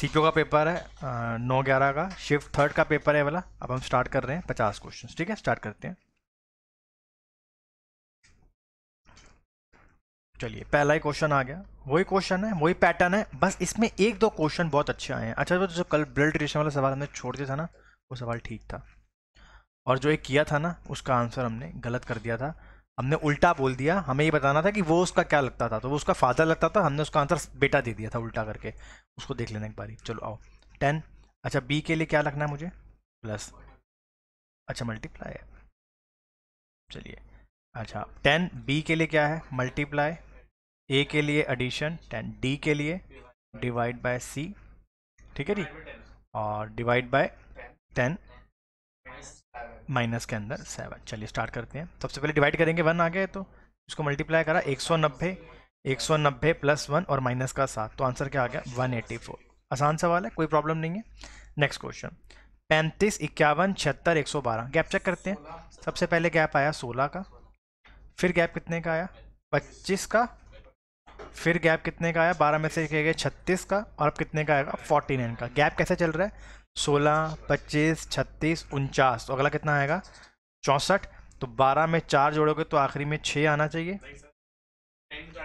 सीक्यो का पेपर है नौ ग्यारह का शिफ्ट थर्ड का पेपर है वाला अब हम स्टार्ट कर रहे हैं पचास क्वेश्चन ठीक है स्टार्ट करते हैं चलिए पहला ही क्वेश्चन आ गया वही क्वेश्चन है वही पैटर्न है बस इसमें एक दो क्वेश्चन बहुत अच्छे आए हैं अच्छा तो जो कल ब्लड रिलेशन वाला सवाल हमने छोड़ दिया था ना वो सवाल ठीक था और जो एक किया था ना उसका आंसर हमने गलत कर दिया था हमने उल्टा बोल दिया हमें ये बताना था कि वो उसका क्या लगता था तो वो उसका फादर लगता था हमने उसका आंसर बेटा दे दिया था उल्टा करके उसको देख लेना एक बारी चलो आओ टेन अच्छा बी के लिए क्या लगना है मुझे प्लस अच्छा मल्टीप्लाई है चलिए अच्छा टेन बी के लिए क्या है मल्टीप्लाई ए के लिए एडिशन टेन डी के लिए डिवाइड बाय सी ठीक है जी और डिवाइड बाय टेन माइनस के अंदर सेवन चलिए स्टार्ट करते हैं सबसे पहले डिवाइड करेंगे वन आ गया तो इसको मल्टीप्लाई करा एक सौ नब्बे एक सौ नब्बे प्लस वन और माइनस का सात तो आंसर क्या आ गया वन एटी फोर आसान सवाल है कोई प्रॉब्लम नहीं है नेक्स्ट क्वेश्चन पैंतीस इक्यावन छिहत्तर एक सौ बारह गैप चेक करते हैं सबसे पहले गैप आया सोलह का फिर गैप कितने का आया पच्चीस का फिर गैप कितने का आया बारह में से छत्तीस का और अब कितने का आएगा फोर्टी नाइन का गैप कैसे चल रहा है सोलह पच्चीस छत्तीस उनचास तो अगला कितना आएगा चौंसठ तो बारह में चार जोड़ोगे तो आखिरी में छः आना चाहिए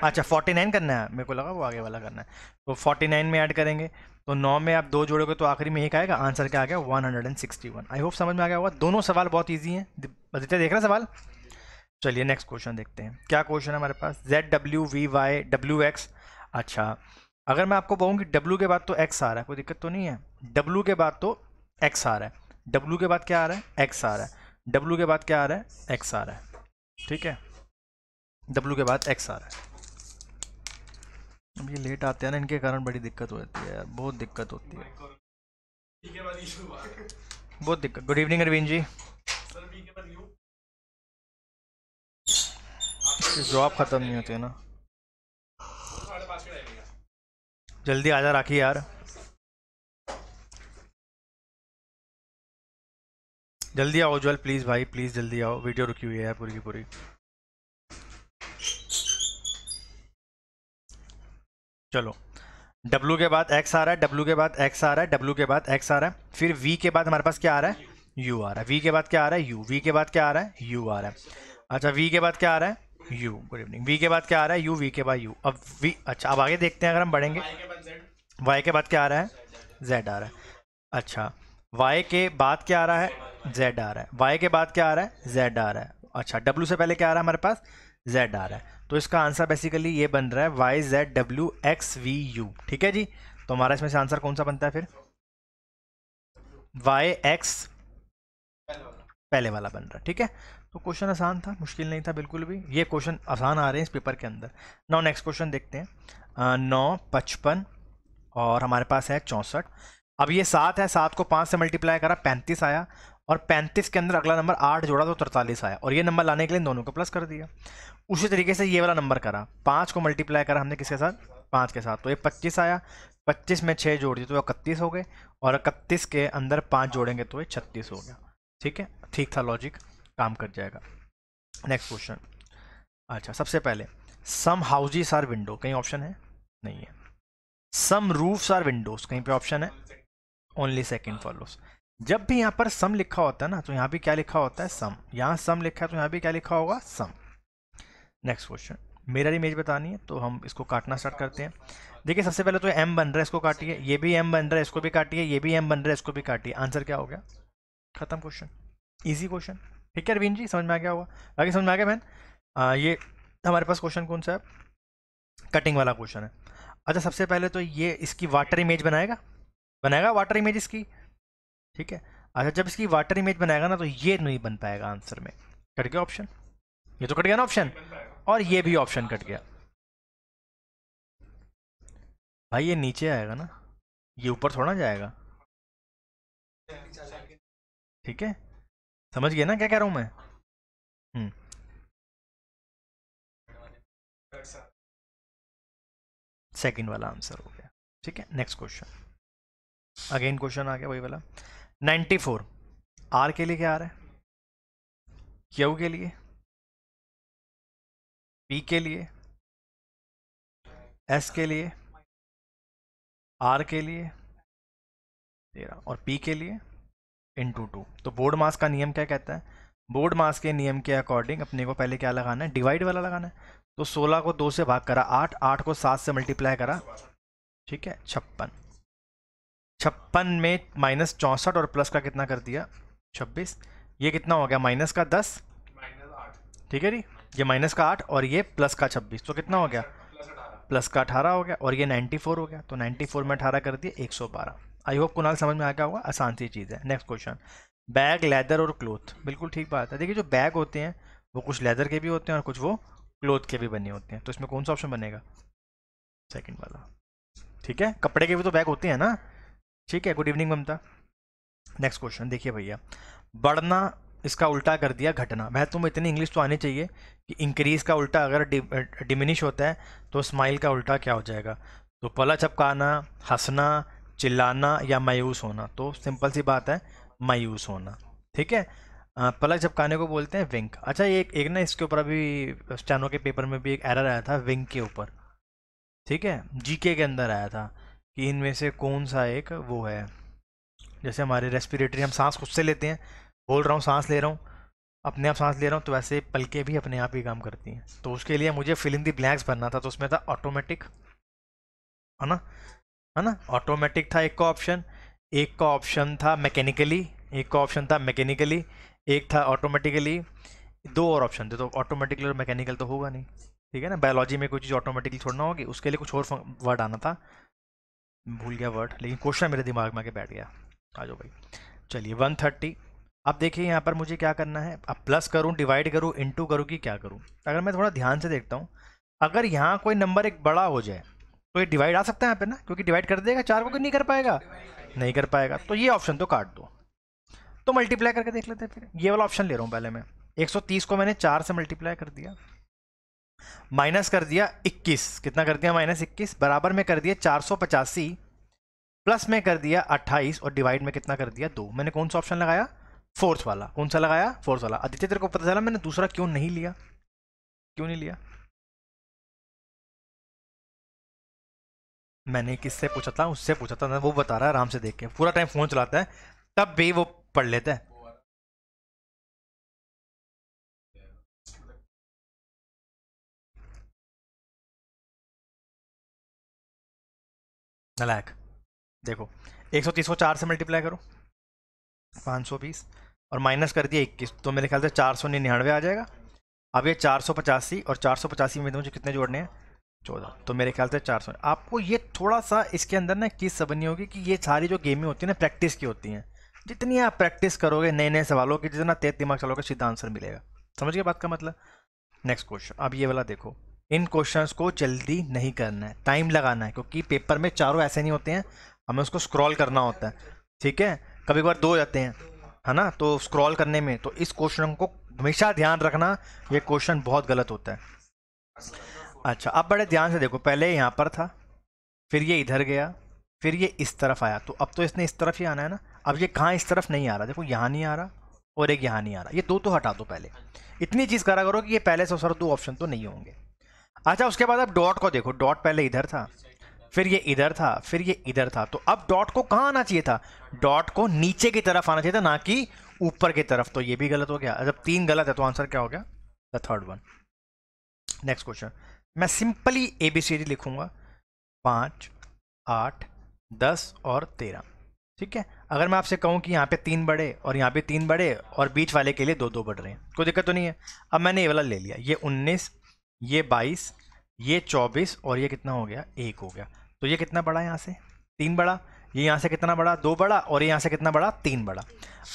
अच्छा फोर्टी नाइन करना है मेरे को लगा वो आगे वाला करना है तो फोर्टी नाइन में ऐड करेंगे तो नौ में आप दो जोड़ोगे तो आखिरी में एक आएगा आंसर क्या आ गया one hundred and sixty one I hope समझ में आ गया होगा दोनों सवाल बहुत ईजी हैं आदित्य देख रहे सवाल चलिए नेक्स्ट क्वेश्चन देखते हैं क्या क्वेश्चन है हमारे पास Z W V Y W X अच्छा अगर मैं आपको कहूँ कि डब्ल्यू के बाद तो एक्स आ रहा है कोई दिक्कत तो नहीं है डब्लू के बाद तो एक्स आ रहा है डब्लू के बाद क्या आ रहा है एक्स आ रहा है डब्लू के बाद क्या आ रहा है एक्स आ रहा है ठीक है डब्लू के बाद एक्स आ रहा है अब ये लेट आते हैं ना इनके कारण बड़ी दिक्कत होती है यार बहुत दिक्कत होती है बहुत दिक्कत good evening Arvind ji job ख़त्म नहीं होती है ना जल्दी आ जा राखी यार जल्दी आओ उज्वल प्लीज़ भाई प्लीज़ जल्दी आओ वीडियो रुकी हुई है पूरी की पूरी चलो W के बाद X आ रहा है W के बाद X आ रहा है W के बाद X आ रहा है फिर V के बाद हमारे पास क्या आ रहा है U आ रहा है V के बाद क्या आ रहा है U V के बाद क्या आ रहा है U आ रहा है अच्छा V के बाद क्या आ रहा है U गुड इवनिंग V के बाद क्या आ रहा है U V के बाद U अब V अच्छा अब आगे देखते हैं अगर हम बढ़ेंगे Y के बाद क्या आ रहा है Z आ रहा है अच्छा वाई के बाद क्या आ रहा है जेड आ रहा है वाई के बाद क्या आ रहा है जेड आ रहा है अच्छा डब्ल्यू से पहले क्या आ रहा है हमारे पास जेड आ रहा है तो इसका आंसर बेसिकली ये बन रहा है Y Z W X V U ठीक है जी तो हमारा इसमें से आंसर कौन सा बनता है फिर वाई एक्स पहले वाला बन रहा है ठीक है तो क्वेश्चन आसान था मुश्किल नहीं था बिल्कुल भी ये क्वेश्चन आसान आ रहे हैं इस पेपर के अंदर नौ नेक्स्ट क्वेश्चन देखते हैं नौ पचपन और हमारे पास है चौंसठ अब ये सात है सात को पाँच से मल्टीप्लाई करा पैंतीस आया और पैंतीस के अंदर अगला नंबर आठ जोड़ा तो तरतालीस आया और ये नंबर लाने के लिए दोनों को प्लस कर दिया उसी तरीके से ये वाला नंबर करा पाँच को मल्टीप्लाई करा हमने किसके साथ पाँच के साथ तो ये पच्चीस आया पच्चीस में छः जोड़ दिए तो इकतीस हो गए और इकतीस के अंदर पाँच जोड़ेंगे तो ये छत्तीस हो गया ठीक है ठीक था लॉजिक काम कर जाएगा नेक्स्ट क्वेश्चन अच्छा सबसे पहले सम हाउजिस आर विंडो कहीं ऑप्शन है नहीं है सम रूफ्स आर विंडोज कहीं पे ऑप्शन है ओनली सेकेंड फॉलोस जब भी यहाँ पर सम लिखा होता है ना तो यहाँ भी क्या लिखा होता है सम यहाँ सम लिखा है तो यहाँ भी क्या लिखा होगा सम नेक्स्ट क्वेश्चन मेरा इमेज बतानी है तो हम इसको काटना स्टार्ट करते हैं देखिए सबसे पहले तो एम बन रहा है इसको काटिए ये भी एम बन रहा है इसको भी काटिए ये भी एम बन रहा है इसको भी काटिए आंसर क्या हो गया खत्म क्वेश्चन ईजी क्वेश्चन ठीक है अरविंद जी समझ में आ गया होगा बाकी समझ में आ गया बहन ये हमारे पास क्वेश्चन कौन सा है कटिंग वाला क्वेश्चन है अच्छा सबसे पहले तो ये इसकी वाटर इमेज बनाएगा बनाएगा वाटर इमेज इसकी ठीक है अच्छा जब इसकी वाटर इमेज बनाएगा ना तो ये नहीं बन पाएगा आंसर में कट गया ऑप्शन ये तो कट गया ना ऑप्शन और ये भी ऑप्शन कट गया भाई ये नीचे आएगा ना ये ऊपर थोड़ा जाएगा ठीक है समझ गया ना क्या कह रहा हूं मैं हम्म सेकंड वाला आंसर हो गया ठीक है नेक्स्ट क्वेश्चन अगेन क्वेश्चन आ गया वही वाला 94 आर के लिए क्या आ रहा है क्यू के लिए पी के लिए एस के लिए आर के लिए तेरह और पी के लिए इंटू टू तो बोर्ड मास का नियम क्या कहता है बोर्ड मास के नियम के अकॉर्डिंग अपने को पहले क्या लगाना है डिवाइड वाला लगाना है तो सोलह को दो से भाग करा आठ आठ को सात से मल्टीप्लाई करा ठीक है छप्पन छप्पन में माइनस चौंसठ और प्लस का कितना कर दिया छब्बीस ये कितना हो गया माइनस का दस ठीक है जी ये माइनस का आठ और ये प्लस का छब्बीस तो कितना हो गया प्लस का अठारह हो गया और ये नाइन्टी फोर हो गया तो नाइन्टी फोर में अठारह कर दिया एक सौ बारह आई होप कुनाल समझ में आ गया होगा आसान सी चीज़ है नेक्स्ट क्वेश्चन बैग लेदर और क्लोथ बिल्कुल ठीक बात है देखिए जो बैग होते हैं वो कुछ लेदर के भी होते हैं और कुछ वो क्लोथ के भी बने होते हैं तो इसमें कौन सा ऑप्शन बनेगा सेकेंड वाला ठीक है कपड़े के भी तो बैग होते हैं ना ठीक है good evening Mamta next question देखिए भैया बढ़ना इसका उल्टा कर दिया घटना वह तुम इतनी इंग्लिश तो आनी चाहिए कि इंक्रीज का उल्टा अगर डिमिनिश होता है तो स्माइल का उल्टा क्या हो जाएगा तो पला चपकाना हंसना चिल्लाना या मायूस होना तो सिंपल सी बात है मायूस होना ठीक है पलक झपकाने को बोलते हैं विंक अच्छा एक एक ना इसके ऊपर अभी स्टैनो के पेपर में भी एक एरर आया था विंक के ऊपर ठीक है जीके के अंदर आया था कि इनमें से कौन सा एक वो है जैसे हमारे रेस्पिरेटरी हम सांस खुद से लेते हैं बोल रहा हूँ सांस ले रहा हूँ अपने आप सांस ले रहा हूँ तो वैसे पलके भी अपने आप ही काम करती हैं तो उसके लिए मुझे फिलिंग दी ब्लैंक्स भरना था तो उसमें था ऑटोमेटिक है ना है ना ऑटोमेटिक था एक का ऑप्शन एक का ऑप्शन था मैकेनिकली एक का ऑप्शन था मैकेनिकली एक था ऑटोमेटिकली दो और ऑप्शन थे तो ऑटोमेटिकली और मैकेनिकल तो होगा नहीं ठीक है ना बायोलॉजी में कोई चीज़ ऑटोमेटिकली छोड़ना होगी उसके लिए कुछ और वर्ड आना था भूल गया वर्ड लेकिन क्वेश्चन मेरे दिमाग में आके बैठ गया आ जाओ भाई चलिए वन थर्टी अब देखिए यहाँ पर मुझे क्या करना है अब प्लस करूँ डिवाइड करूँ इंटू करूँ कि क्या करूँ अगर मैं थोड़ा ध्यान से देखता हूँ अगर यहाँ कोई नंबर एक बड़ा हो जाए तो ये डिवाइड आ सकता है यहाँ पर ना क्योंकि डिवाइड कर देगा चार को कोई नहीं कर पाएगा नहीं कर पाएगा तो ये ऑप्शन तो काट दो तो मल्टीप्लाई करके देख लेते हैं फिर ये वाला ऑप्शन ले रहा हूँ पहले मैं 130 को मैंने चार से मल्टीप्लाई कर दिया माइनस कर दिया 21 कितना कर दिया माइनस 21 बराबर में कर दिया चार प्लस में कर दिया 28 और डिवाइड में कितना कर दिया दो मैंने कौन सा ऑप्शन लगाया फोर्थ वाला कौन सा लगाया फोर्थ वाला आदित्य तेरे को पता चला मैंने दूसरा क्यों नहीं लिया क्यों नहीं लिया मैंने किससे पूछा था उससे पूछा था वो बता रहा है आराम से देख के पूरा टाइम फोन चलाता है तब भी वो पढ़ लेता है नलायक देखो 130 को चार से मल्टीप्लाई करो 520 और माइनस कर दिया 21 तो मेरे ख्याल से चार सौ निन्यानवे आ जाएगा अब ये चार सौ पचासी और चार सौ पचासी में मुझे कितने जोड़ने हैं चौदह तो मेरे ख्याल से चार सौ आपको ये थोड़ा सा इसके अंदर ना किस बनी होगी कि ये सारी जो गेमें होती हैं ना प्रैक्टिस की होती हैं जितनी आप प्रैक्टिस करोगे नए नए सवालों की जितना तेज दिमाग चलोगे सीधा आंसर मिलेगा समझ गए बात का मतलब नेक्स्ट क्वेश्चन अब ये वाला देखो इन क्वेश्चंस को जल्दी नहीं करना है टाइम लगाना है क्योंकि पेपर में चारों ऐसे नहीं होते हैं हमें उसको स्क्रॉल करना होता है ठीक है कभी कभार दो जाते हैं है ना तो स्क्रॉल करने में तो इस क्वेश्चन को हमेशा ध्यान रखना ये क्वेश्चन बहुत गलत होता है अच्छा अब बड़े ध्यान से देखो पहले यहाँ पर था फिर ये इधर गया फिर ये इस तरफ आया तो अब तो इसने इस तरफ ही आना है ना अब ये कहाँ इस तरफ नहीं आ रहा देखो यहाँ नहीं आ रहा और एक यहाँ नहीं आ रहा ये दो तो हटा दो पहले इतनी चीज़ करा करो कि ये पहले से सर दो ऑप्शन तो नहीं होंगे अच्छा उसके बाद आप डॉट को देखो डॉट पहले इधर था फिर ये इधर था फिर ये इधर था तो अब डॉट को कहाँ आना चाहिए था डॉट को नीचे की तरफ आना चाहिए था ना कि ऊपर की तरफ तो ये भी गलत हो गया जब तीन गलत है तो आंसर क्या हो गया the third one next question मैं simply A B C D लिखूंगा पाँच आठ दस और तेरह ठीक है अगर मैं आपसे कहूँ कि यहाँ पे तीन बड़े और यहाँ पे तीन बड़े और बीच वाले के लिए दो दो बढ़ रहे हैं कोई दिक्कत तो नहीं है अब मैंने ये वाला ले लिया ये उन्नीस ये बाईस ये चौबीस और ये कितना हो गया एक हो गया तो ये कितना बड़ा यहाँ से तीन बड़ा ये यहाँ से कितना बड़ा दो बड़ा और ये यहाँ से कितना बड़ा तीन बड़ा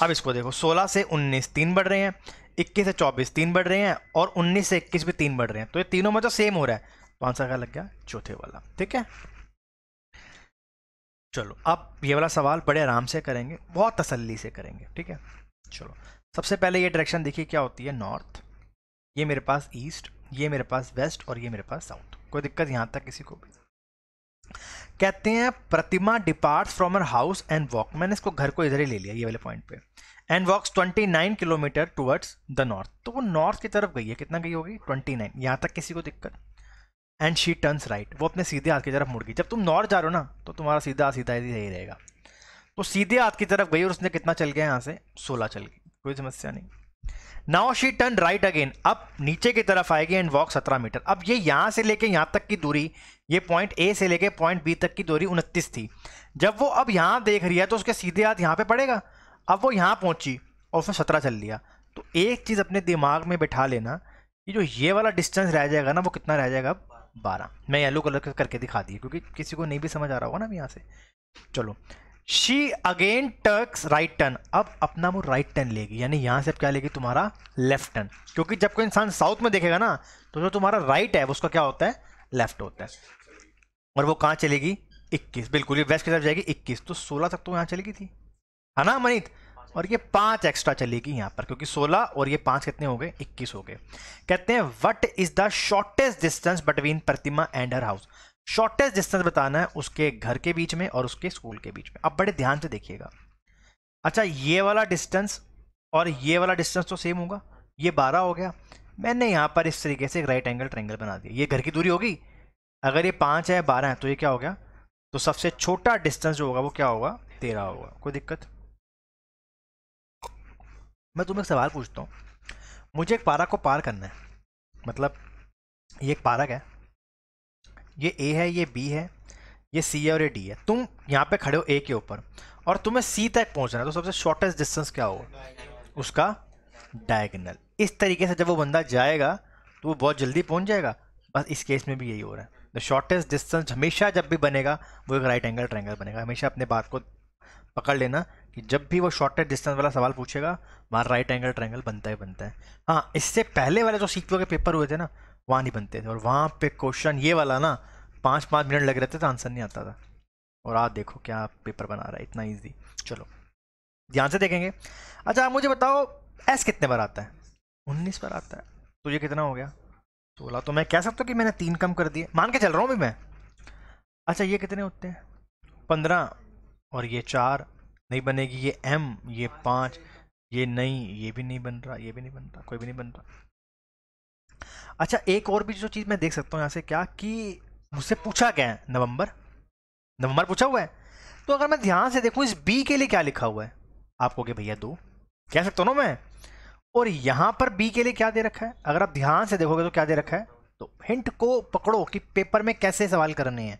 अब इसको देखो सोलह से उन्नीस तीन बढ़ रहे हैं इक्कीस से चौबीस तीन बढ़ रहे हैं और उन्नीस से इक्कीस भी तीन बढ़ रहे हैं तो ये तीनों में तो सेम हो रहा है तो आंसर क्या लग गया चौथे वाला ठीक है चलो अब ये वाला सवाल बड़े आराम से करेंगे बहुत तसल्ली से करेंगे ठीक है चलो सबसे पहले ये डायरेक्शन देखिए क्या होती है नॉर्थ ये मेरे पास ईस्ट ये मेरे पास वेस्ट और ये मेरे पास साउथ कोई दिक्कत यहाँ तक किसी को भी कहते हैं Pratima depart from her house and walk मैंने इसको घर को इधर ही ले लिया ये वाले पॉइंट पे and walks 29 kilometre towards the north तो वो नॉर्थ की तरफ गई है कितना गई होगी 29 यहाँ तक किसी को दिक्कत एंड शी टर्न्स राइट वो अपने सीधे हाथ की तरफ मुड़ गई जब तुम नॉर्थ जा रहे हो ना तो तुम्हारा सीधा सीधा ही रहेगा तो सीधे हाथ की तरफ गई और उसने कितना चल गया यहाँ से सोलह चल गई कोई समस्या नहीं now she turn right again अब नीचे की तरफ आएगी एंड वॉक सत्रह मीटर अब ये यहाँ से लेके यहाँ तक की दूरी ये पॉइंट ए से लेके पॉइंट बी तक की दूरी उनतीस थी जब वो अब यहाँ देख रही है तो उसके सीधे हाथ यहाँ पे पड़ेगा अब वो यहाँ पहुँची और उसने सत्रह चल लिया तो एक चीज़ अपने दिमाग में बैठा लेना कि जो ये वाला डिस्टेंस रह जाएगा ना वो कितना रह जाएगा बारह मैं येलो कलर करके दिखा दिए क्योंकि किसी को नहीं भी समझ आ रहा होगा ना अब यहाँ से चलो she again turns right turn अब अपना वो राइट टर्न लेगी यानी यहाँ से अब क्या लेगी तुम्हारा लेफ्ट टर्न क्योंकि जब कोई इंसान साउथ में देखेगा ना तो जो तुम्हारा राइट है उसका क्या होता है लेफ्ट होता है और वो कहाँ चलेगी 21 बिल्कुल ये वेस्ट की तरफ जाएगी 21 तो 16 तक तो यहाँ चलेगी थी है ना मनीत और ये पाँच एक्स्ट्रा चलेगी यहाँ पर क्योंकि 16 और ये पाँच कितने हो गए 21 हो गए कहते हैं what is the shortest distance between Pratima and her house shortest distance बताना है उसके घर के बीच में और उसके स्कूल के बीच में अब बड़े ध्यान से देखिएगा अच्छा ये वाला डिस्टेंस और ये वाला डिस्टेंस तो सेम होगा ये बारह हो गया मैंने यहाँ पर इस तरीके से एक राइट एंगल ट्रेंगल बना दिया ये घर की दूरी होगी अगर ये पाँच है बारह है तो ये क्या हो गया तो सबसे छोटा डिस्टेंस जो होगा वो क्या होगा तेरह होगा कोई दिक्कत मैं तुम्हें एक सवाल पूछता हूँ मुझे एक पारा को पार करना है मतलब ये एक पारक है ये ए है ये बी है ये सी है और ये डी है तुम यहाँ पे खड़े हो ए के ऊपर और तुम्हें सी तक पहुँचना है तो सबसे शॉर्टेस्ट डिस्टेंस क्या होगा उसका डायगनल इस तरीके से जब वो बंदा जाएगा तो वो बहुत जल्दी पहुँच जाएगा बस इस केस में भी यही हो रहा है द शॉर्टेस्ट डिस्टेंस हमेशा जब भी बनेगा वो एक राइट एंगल ट्रैंगल बनेगा हमेशा अपने बात को पकड़ लेना कि जब भी वो शॉर्टेस्ट डिस्टेंस वाला सवाल पूछेगा वहाँ राइट एंगल ट्रैंगल बनता ही बनता है हाँ इससे पहले वाले जो सीक्वल के पेपर हुए थे ना वहाँ नहीं बनते थे और वहाँ पे क्वेश्चन ये वाला ना पाँच पाँच मिनट लग रहे थे तो आंसर नहीं आता था और आज देखो क्या पेपर बना रहा है इतना ईजी चलो ध्यान से देखेंगे अच्छा आप मुझे बताओ एस कितने बार आता है उन्नीस बार आता है तो ये कितना हो गया सोलह तो मैं कह सकता हूँ कि मैंने तीन कम कर दिए मान के चल रहा हूँ भी मैं अच्छा ये कितने होते हैं पंद्रह और ये चार नहीं बनेगी ये एम ये पाँच ये नहीं ये भी नहीं बन रहा ये भी नहीं बन रहा कोई भी नहीं बन रहा अच्छा एक और भी जो चीज़ मैं देख सकता हूँ यहाँ से क्या कि मुझसे पूछा गया है नवंबर नवंबर पूछा हुआ है तो अगर मैं ध्यान से देखूँ इस बी के लिए क्या लिखा हुआ है आपको कि भैया दो कह सकता हूँ ना मैं और यहाँ पर बी के लिए क्या दे रखा है अगर आप ध्यान से देखोगे तो क्या दे रखा है तो हिंट को पकड़ो कि पेपर में कैसे सवाल करने हैं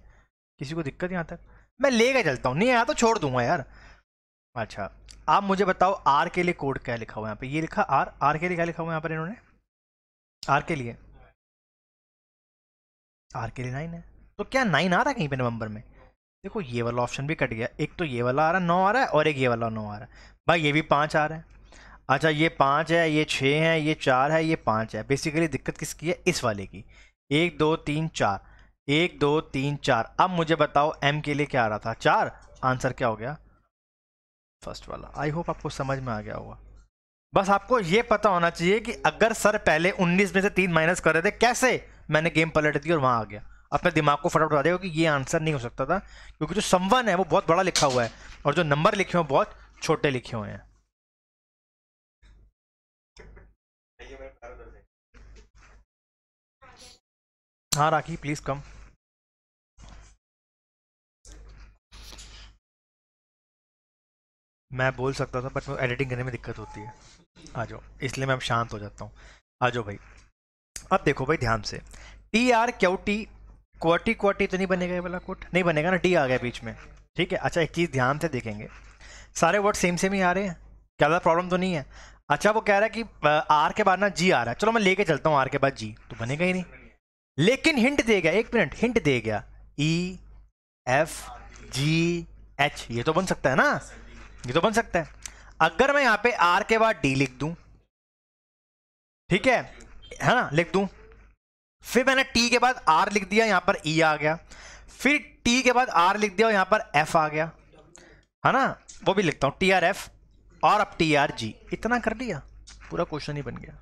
किसी को दिक्कत यहाँ तक मैं ले कर चलता हूँ नहीं यहाँ तो छोड़ दूंगा यार अच्छा आप मुझे बताओ आर के लिए कोड क्या लिखा हुआ है यहाँ पे ये लिखा आर आर के लिए क्या लिखा हुआ है यहाँ पर इन्होंने आर के लिए आर के लिए नाइन है तो क्या नाइन आ रहा है कहीं पे नवंबर में देखो ये वाला ऑप्शन भी कट गया एक तो ये वाला आ रहा है नौ आ रहा है और एक ये वाला नौ आ रहा है भाई ये भी पाँच आ रहा है अच्छा ये पाँच है ये छः है ये चार है ये पाँच है बेसिकली दिक्कत किसकी है इस वाले की एक दो तीन चार एक दो तीन चार अब मुझे बताओ एम के लिए क्या आ रहा था चार आंसर क्या हो गया फर्स्ट वाला आई होप आपको समझ में आ गया होगा बस आपको ये पता होना चाहिए कि अगर सर पहले 19 में से तीन माइनस कर रहे थे कैसे मैंने गेम पलट दी और वहाँ आ गया अपने दिमाग को फटाफट बता दिया कि ये आंसर नहीं हो सकता था क्योंकि जो समवन है वो बहुत बड़ा लिखा हुआ है और जो नंबर लिखे हुए बहुत छोटे लिखे हुए हैं हाँ राखी प्लीज कम मैं बोल सकता था बट एडिटिंग करने में दिक्कत होती है आ जाओ इसलिए मैं अब शांत हो जाता हूँ आ जाओ भाई अब देखो भाई ध्यान से T R Q T qwerty qwerty तो नहीं बनेगा ये वाला कोट नहीं बनेगा ना टी आ गया बीच में ठीक है अच्छा एक चीज़ ध्यान से देखेंगे सारे वर्ड सेम सेम ही आ रहे हैं क्या ज़्यादा प्रॉब्लम तो नहीं है अच्छा वो कह रहा है कि आर के बाद ना जी आ रहा है चलो मैं लेके चलता हूँ आर के बाद जी तो बनेगा ही नहीं लेकिन हिंट दे गया एक मिनट हिंट दे गया ई एफ जी एच ये तो बन सकता है ना ये तो बन सकता है अगर मैं यहाँ पे आर के बाद डी लिख दू ठीक है है ना लिख दू फिर मैंने टी के बाद आर लिख दिया यहां पर ई e आ गया फिर टी के बाद आर लिख दिया और पर एफ आ गया है ना वो भी लिखता हूं टी आर एफ और अब टी आर जी इतना कर लिया पूरा क्वेश्चन ही बन गया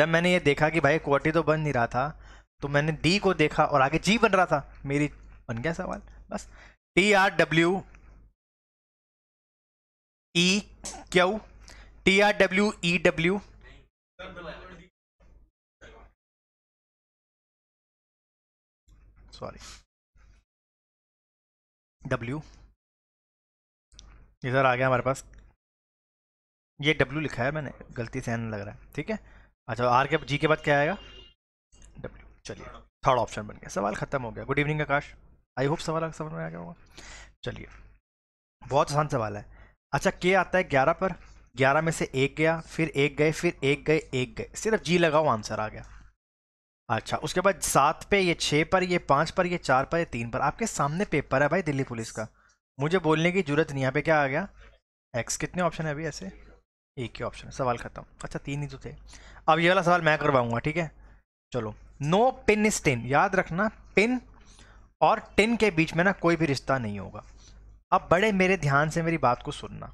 जब मैंने ये देखा कि भाई क्वार्टी तो बन नहीं रहा था तो मैंने डी को देखा और आगे जी बन रहा था मेरी बन गया सवाल बस T R W E Q T R W E W sorry W इधर आ गया हमारे पास ये डब्ल्यू लिखा है मैंने गलती से एन लग रहा है ठीक है अच्छा आर के जी के बाद क्या आएगा डब्ल्यू चलिए थर्ड ऑप्शन बन गया सवाल ख़त्म हो गया good evening Akash I hope सवाल समझ में आ गया होगा चलिए बहुत आसान सवाल है अच्छा के आता है ग्यारह पर ग्यारह में से एक गया फिर एक गए फिर एक गए एक गए सिर्फ जी लगाओ आंसर आ गया अच्छा उसके बाद सात पे ये छः पर ये पाँच पर ये चार पर ये तीन पर आपके सामने पेपर है भाई दिल्ली पुलिस का मुझे बोलने की जरूरत नहीं यहाँ पे क्या आ गया एक्स कितने ऑप्शन है अभी ऐसे एक ही ऑप्शन है सवाल खत्म अच्छा तीन ही तो थे अब ये वाला सवाल मैं करवाऊंगा ठीक है चलो नो पिन इज टिन याद रखना पिन और टिन के बीच में ना कोई भी रिश्ता नहीं होगा अब बड़े मेरे ध्यान से मेरी बात को सुनना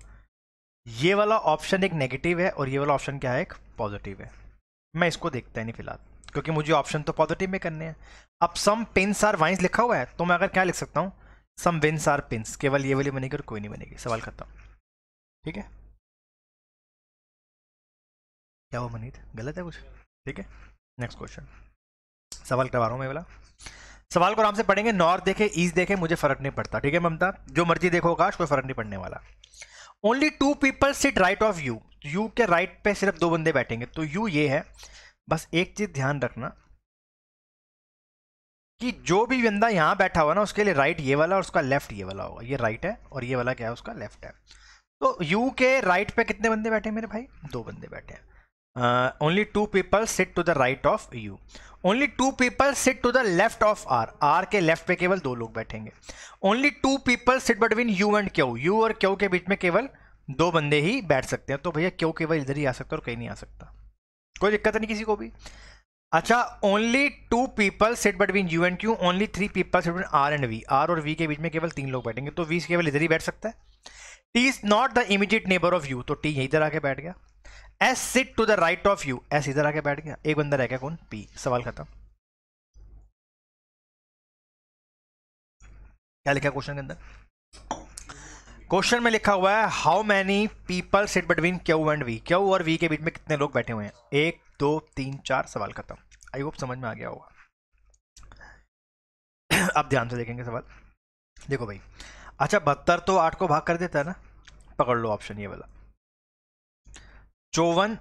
ये वाला ऑप्शन एक नेगेटिव है और ये वाला ऑप्शन क्या है एक पॉजिटिव है मैं इसको देखता ही नहीं फिलहाल क्योंकि मुझे ऑप्शन तो पॉजिटिव में करने हैं अब सम पिंस आर वाइंस लिखा हुआ है तो मैं अगर क्या लिख सकता हूँ सम विंस आर पिंस केवल ये वाली बनेगी और कोई नहीं बनेगी सवाल करता हूँ ठीक है क्या वो मनीत गलत है कुछ ठीक है नेक्स्ट क्वेश्चन सवाल करवा रहा हूँ मैं वाला सवाल को आराम से पढ़ेंगे नॉर्थ देखे ईस्ट देखे मुझे फर्क नहीं पड़ता ठीक है ममता जो मर्जी देखो काश कोई फर्क नहीं पड़ने वाला only two people sit right of U U के राइट right पे सिर्फ दो बंदे बैठेंगे तो यू ये है बस एक चीज ध्यान रखना कि जो भी बंदा यहां बैठा हुआ ना उसके लिए राइट ये वाला और उसका लेफ्ट ये वाला होगा ये राइट है और ये वाला क्या है उसका लेफ्ट है तो यू के राइट पे कितने बंदे बैठे मेरे भाई दो बंदे बैठे हैं only two people sit to the right of U only two people sit to the left of R R के लेफ्ट पे केवल दो लोग बैठेंगे only two people sit between U and Q U और क्यू के बीच में केवल दो बंदे ही बैठ सकते हैं तो भैया क्यू केवल इधर ही आ सकता है और कहीं नहीं आ सकता कोई दिक्कत नहीं किसी को भी अच्छा only two people sit between U and Q only three people sit between R and V R और वी के बीच में केवल तीन लोग बैठेंगे तो वी केवल इधर ही बैठ सकता है T is not the immediate neighbour of U तो टी यहीं इधर आके बैठ गया S sit to the right of U S इधर आके बैठ गया एक बंदा रह गया कौन पी सवाल खत्म क्या लिखा क्वेश्चन के अंदर क्वेश्चन में लिखा हुआ है how many people sit between Q and V Q और वी के बीच में कितने लोग बैठे हुए हैं एक दो तीन चार सवाल खत्म आई होप समझ में आ गया होगा अब ध्यान से देखेंगे सवाल देखो भाई अच्छा बहत्तर तो आठ को भाग कर देता है ना पकड़ लो ऑप्शन ये वाला चौवन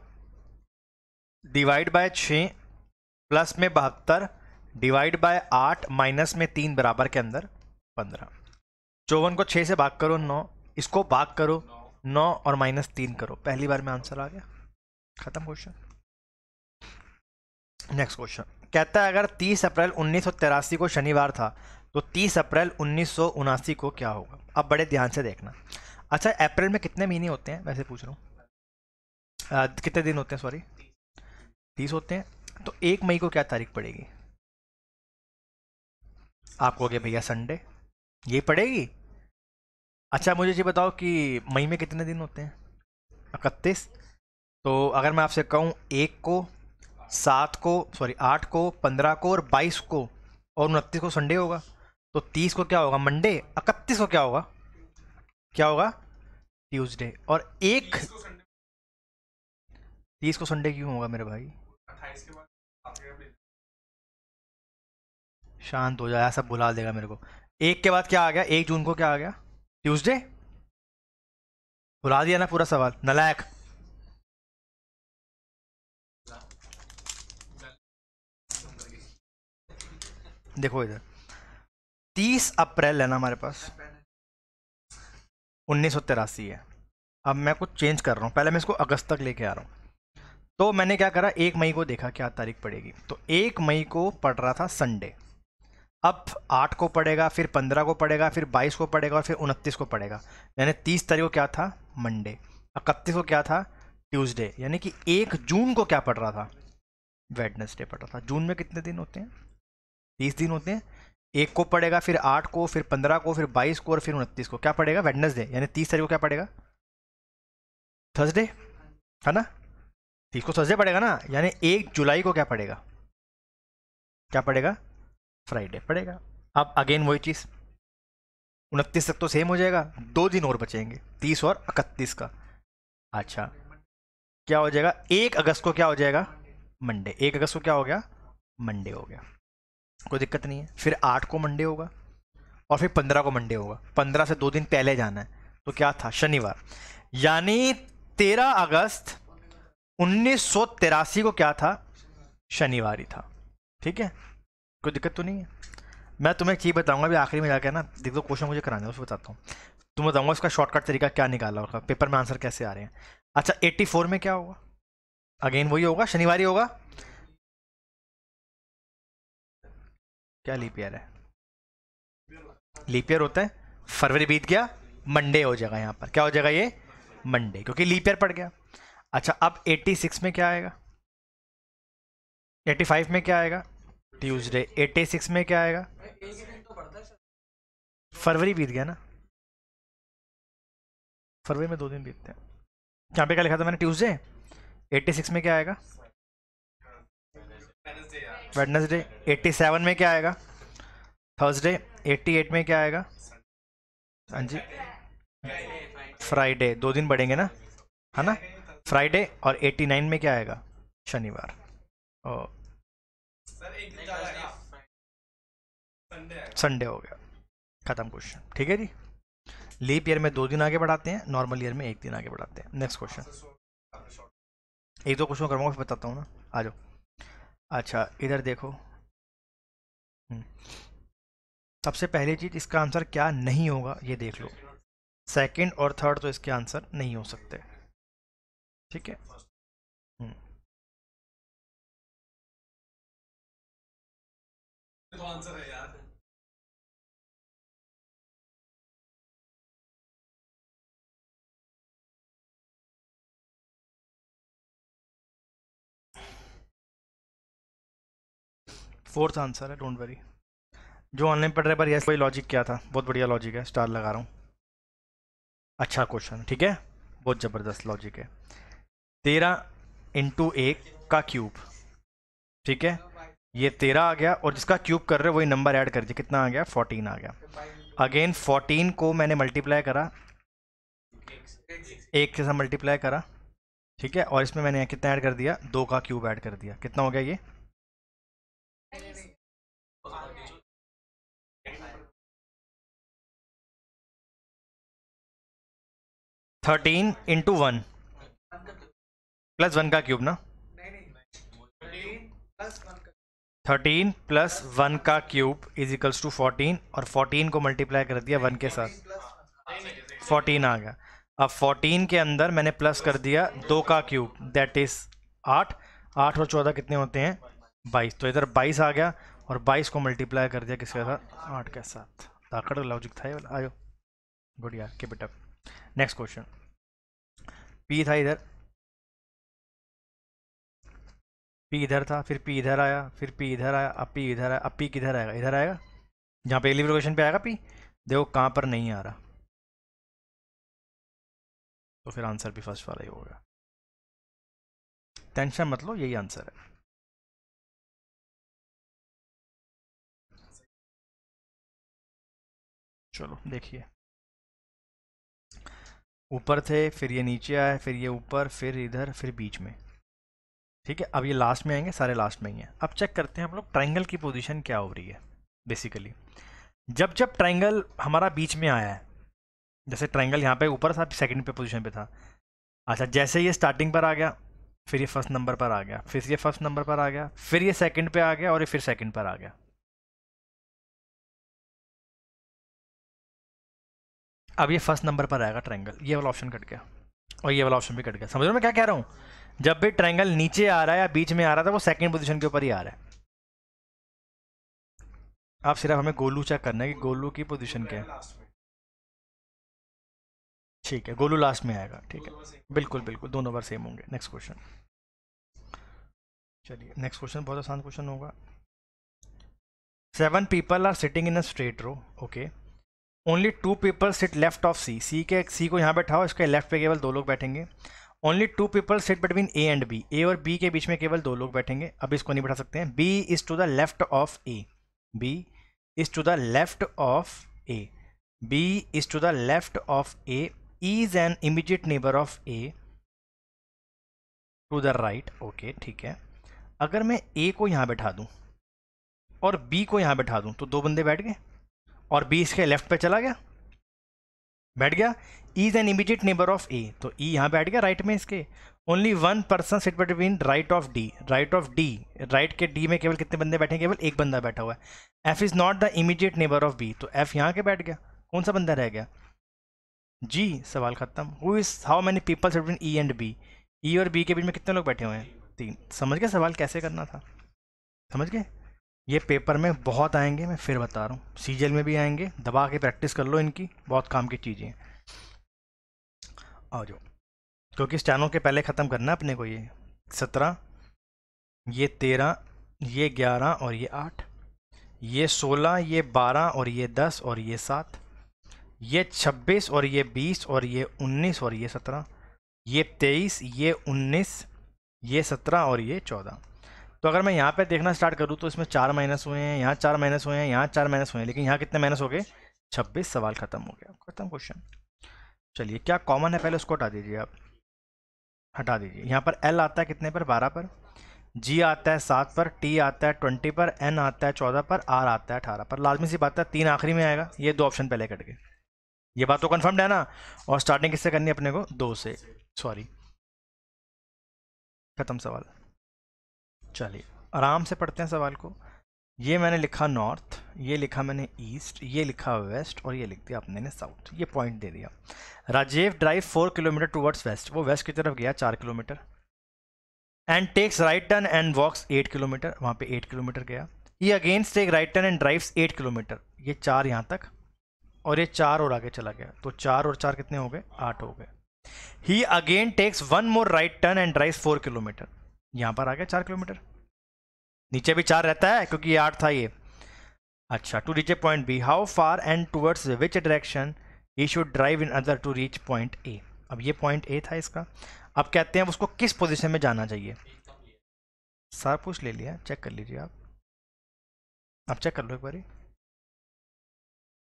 डिवाइड बाय छ प्लस में बहत्तर डिवाइड बाय आठ माइनस में तीन बराबर के अंदर पंद्रह चौवन को छः से भाग करो नौ इसको भाग करो नौ और माइनस तीन करो पहली बार में आंसर आ गया खत्म क्वेश्चन नेक्स्ट क्वेश्चन कहता है अगर तीस अप्रैल उन्नीस को शनिवार था तो तीस अप्रैल उन्नीस को क्या होगा अब बड़े ध्यान से देखना अच्छा अप्रैल में कितने महीने होते हैं वैसे पूछ रहा हूँ कितने दिन होते हैं सॉरी तीस होते हैं तो एक मई को क्या तारीख पड़ेगी आपको हो भैया संडे ये पड़ेगी अच्छा मुझे ये बताओ कि मई में कितने दिन होते हैं इकतीस तो अगर मैं आपसे कहूँ एक को सात को सॉरी आठ को पंद्रह को और बाईस को और उनतीस को संडे होगा तो तीस को क्या होगा मंडे इकतीस को क्या होगा क्या होगा ट्यूसडे और एक तीस को संडे क्यों होगा मेरे भाई शांत हो जाए सब बुला देगा मेरे को एक के बाद क्या आ गया एक जून को क्या आ गया ट्यूसडे बुला दिया ना पूरा सवाल नलायक देखो इधर तीस अप्रैल है ना हमारे पास उन्नीस सौ तिरासी है अब मैं कुछ चेंज कर रहा हूँ पहले मैं इसको अगस्त तक लेके आ रहा हूँ तो मैंने क्या करा एक मई को देखा क्या तारीख पड़ेगी तो एक मई को पड़ रहा था संडे अब आठ को पड़ेगा फिर पंद्रह को पड़ेगा फिर बाईस को पड़ेगा और फिर उनतीस को पड़ेगा यानी तीस तारीख को क्या था मंडे इकतीस को क्या था ट्यूसडे यानी कि एक जून को क्या पड़ रहा था वेडनेसडे पड़ रहा था जून में कितने दिन होते हैं तीस दिन होते हैं एक को पड़ेगा फिर आठ को फिर पंद्रह को फिर बाईस को और फिर उनतीस को क्या पड़ेगा वेडनेसडे यानी तीस तारीख को क्या पड़ेगा थर्सडे है ना तो को थर्सडे पड़ेगा ना यानी एक जुलाई को क्या पड़ेगा क्या पड़ेगा फ्राइडे पड़ेगा अब अगेन वही चीज़ उनतीस तक तो सेम हो जाएगा दो दिन और बचेंगे तीस और इकतीस का अच्छा क्या हो जाएगा एक अगस्त को क्या हो जाएगा मंडे एक अगस्त को क्या हो गया मंडे हो गया कोई दिक्कत नहीं है फिर आठ को मंडे होगा और फिर पंद्रह को मंडे होगा पंद्रह से दो दिन पहले जाना है तो क्या था शनिवार यानी तेरह अगस्त उन्नीस को क्या था शनिवार था ठीक है कोई दिक्कत तो नहीं है मैं तुम्हें एक चीज़ बताऊंगा अभी आखिरी में जाकर ना देख दो क्वेश्चन मुझे कराना है उसको बताता हूँ तुम्हें बताऊंगा उसका शॉर्टकट तरीका क्या निकाला उसका पेपर में आंसर कैसे आ रहे हैं अच्छा 84 में क्या होगा अगेन वही होगा शनिवार होगा क्या लीपियर है लीपियर होता है फरवरी बीत गया मंडे हो जाएगा यहाँ पर क्या हो जाएगा ये मंडे क्योंकि लीपियर पड़ गया अच्छा अब 86 में क्या आएगा 85 में क्या आएगा ट्यूसडे 86 में क्या आएगा फरवरी बीत गया ना फरवरी में दो दिन बीतते हैं यहाँ पे क्या लिखा था मैंने ट्यूसडे 86 में क्या आएगा वेडनेसडे 87 में क्या आएगा थर्सडे 88 में क्या आएगा हाँ जी फ्राइडे दो दिन बढ़ेंगे ना है हाँ ना फ्राइडे और 89 में क्या आएगा शनिवार ओ संडे हो गया ख़त्म क्वेश्चन ठीक है जी लीप ईयर में दो दिन आगे बढ़ाते हैं नॉर्मल ईयर में एक दिन आगे बढ़ाते हैं नेक्स्ट क्वेश्चन एक दो क्वेश्चन करूँगा फिर बताता हूँ ना आ जाओ अच्छा इधर देखो हम्म। सबसे पहली चीज़ इसका आंसर क्या नहीं होगा ये देख लो सेकंड और थर्ड तो इसके आंसर नहीं हो सकते ठीक है फोर्थ हम्म। आंसर है डोंट वरी जो ऑनलाइन पढ़ रहे पर यस वही लॉजिक क्या था बहुत बढ़िया लॉजिक है स्टार लगा रहा हूँ अच्छा क्वेश्चन ठीक है बहुत ज़बरदस्त लॉजिक है तेरह इंटू एक का क्यूब ठीक है ये तेरह आ गया और जिसका क्यूब कर रहे हो वही नंबर ऐड कर दिया कितना आ गया फोर्टीन आ गया अगेन फोर्टीन को मैंने मल्टीप्लाई करा एक के साथ मल्टीप्लाई करा ठीक है और इसमें मैंने कितना ऐड कर दिया दो का क्यूब ऐड कर दिया कितना हो गया ये thirteen into one plus one का क्यूब ना थर्टीन प्लस वन का cube is equals to fourteen और फोर्टीन को मल्टीप्लाई कर दिया वन के साथ फोर्टीन आ गया अब फोर्टीन के अंदर मैंने प्लस कर दिया दो का क्यूब दैट इज आठ आठ और चौदह कितने होते हैं बाईस तो इधर बाईस आ गया और बाईस को मल्टीप्लाई कर दिया किसके साथ आठ के साथ ताकड़ लॉजिक था आयो गुड यार के बेटा नेक्स्ट क्वेश्चन पी था इधर पी इधर था फिर पी इधर आया फिर पी इधर आया अब पी इधर आया अब पी किधर आएगा इधर आएगा जहाँ पे अगली लोकेशन पे आएगा पी देखो कहाँ पर नहीं आ रहा तो फिर आंसर भी फर्स्ट वाला ही होगा टेंशन मत लो यही आंसर है चलो देखिए ऊपर थे फिर ये नीचे आए फिर ये ऊपर फिर इधर फिर बीच में ठीक है अब ये लास्ट में आएंगे सारे लास्ट में ही हैं अब चेक करते हैं हम लोग ट्राइंगल की पोजीशन क्या हो रही है बेसिकली जब जब ट्राइंगल हमारा बीच में आया है जैसे ट्राइंगल यहाँ पे ऊपर था सेकंड पे पोजीशन पे था अच्छा जैसे ये स्टार्टिंग पर आ गया फिर ये फर्स्ट नंबर पर आ गया फिर ये फर्स्ट नंबर पर आ गया फिर ये सेकंड पे आ गया और ये फिर सेकंड पर आ गया अब ये फर्स्ट नंबर पर आएगा ट्राइंगल ये वाला ऑप्शन कट गया और ये वाला ऑप्शन भी कट गया समझ रहे हो मैं क्या कह रहा हूँ जब भी ट्रायंगल नीचे आ रहा है या बीच में आ रहा था वो सेकंड पोजीशन के ऊपर ही आ रहा है अब सिर्फ हमें गोलू चेक करना है कि गोलू की पोजीशन क्या है ठीक है गोलू लास्ट में आएगा ठीक है बिल्कुल बिल्कुल दोनों बार सेम होंगे नेक्स्ट क्वेश्चन चलिए नेक्स्ट क्वेश्चन बहुत आसान क्वेश्चन होगा seven people are sitting in a straight row okay only two people sit left of C C के सी को यहाँ बैठाओ इसके लेफ्ट पे केवल दो लोग बैठेंगे only two people sit between A and B A और बी के बीच में केवल दो लोग बैठेंगे अब इसको नहीं बैठा सकते हैं B is to the left of A B is to the left of A B is to the left of A is an immediate neighbour of A to the right okay ठीक है अगर मैं ए को यहाँ बैठा दूँ और B को यहाँ बैठा दूँ तो दो बंदे बैठ गए और बी इसके लेफ्ट पे चला गया बैठ गया E is an immediate neighbour of A तो ई e यहाँ बैठ गया राइट में इसके only one person sit between right of D right of D right के डी में केवल कितने बंदे बैठे केवल एक बंदा बैठा हुआ है F is not the immediate neighbour of B तो एफ यहाँ के बैठ गया कौन सा बंदा रह गया जी सवाल ख़त्म who is how many people sit between E and B E और बी के बीच में कितने लोग बैठे हुए हैं तीन समझ गए सवाल कैसे करना था समझ गए ये पेपर में बहुत आएंगे मैं फिर बता रहा हूँ सीजल में भी आएंगे दबा के प्रैक्टिस कर लो इनकी बहुत काम की चीज़ें आ जाओ क्योंकि इस चैनल के पहले ख़त्म करना है अपने को ये सत्रह ये तेरह ये ग्यारह और ये आठ ये सोलह ये बारह और ये दस और ये सात ये छब्बीस और ये बीस और ये उन्नीस और ये सत्रह ये तेईस ये उन्नीस ये सत्रह और ये चौदह तो अगर मैं यहाँ पे देखना स्टार्ट करूँ तो इसमें चार माइनस हुए हैं यहाँ चार माइनस हुए हैं यहाँ चार माइनस हुए हैं लेकिन यहाँ कितने माइनस हो गए छब्बीस सवाल खत्म हो गया खत्म क्वेश्चन चलिए क्या कॉमन है पहले उसको हटा दीजिए आप हटा दीजिए यहाँ पर एल आता है कितने पर बारह पर जी आता है सात पर टी आता है ट्वेंटी पर एन आता है चौदह पर आर आता है अठारह पर लाजमी सी बात है तीन आखिरी में आएगा ये दो ऑप्शन पहले कट गए ये बात तो कन्फर्म्ड है ना और स्टार्टिंग किससे करनी है अपने को दो से सॉरी खत्म सवाल चलिए आराम से पढ़ते हैं सवाल को ये मैंने लिखा नॉर्थ ये लिखा मैंने ईस्ट ये लिखा वेस्ट और ये लिख दिया आपने ने साउथ ये पॉइंट दे दिया Rajiv drive four kilometre towards west वो वेस्ट की तरफ गया चार किलोमीटर and takes right turn and walks eight kilometre वहाँ पे एट किलोमीटर गया ये against take right turn and drives eight kilometre ये चार यहाँ तक और ये चार और आगे चला गया तो चार और चार कितने हो गए आठ हो गए he again takes one more right turn and drives four kilometre यहाँ पर आ गया चार किलोमीटर नीचे भी चार रहता है क्योंकि ये आठ था ये अच्छा to reach a point B how far and towards which direction he should drive in other to reach point A अब ये पॉइंट ए था इसका अब कहते हैं उसको किस पोजिशन में जाना चाहिए सारा कुछ ले लिया चेक कर लीजिए आप अब चेक कर लो एक बार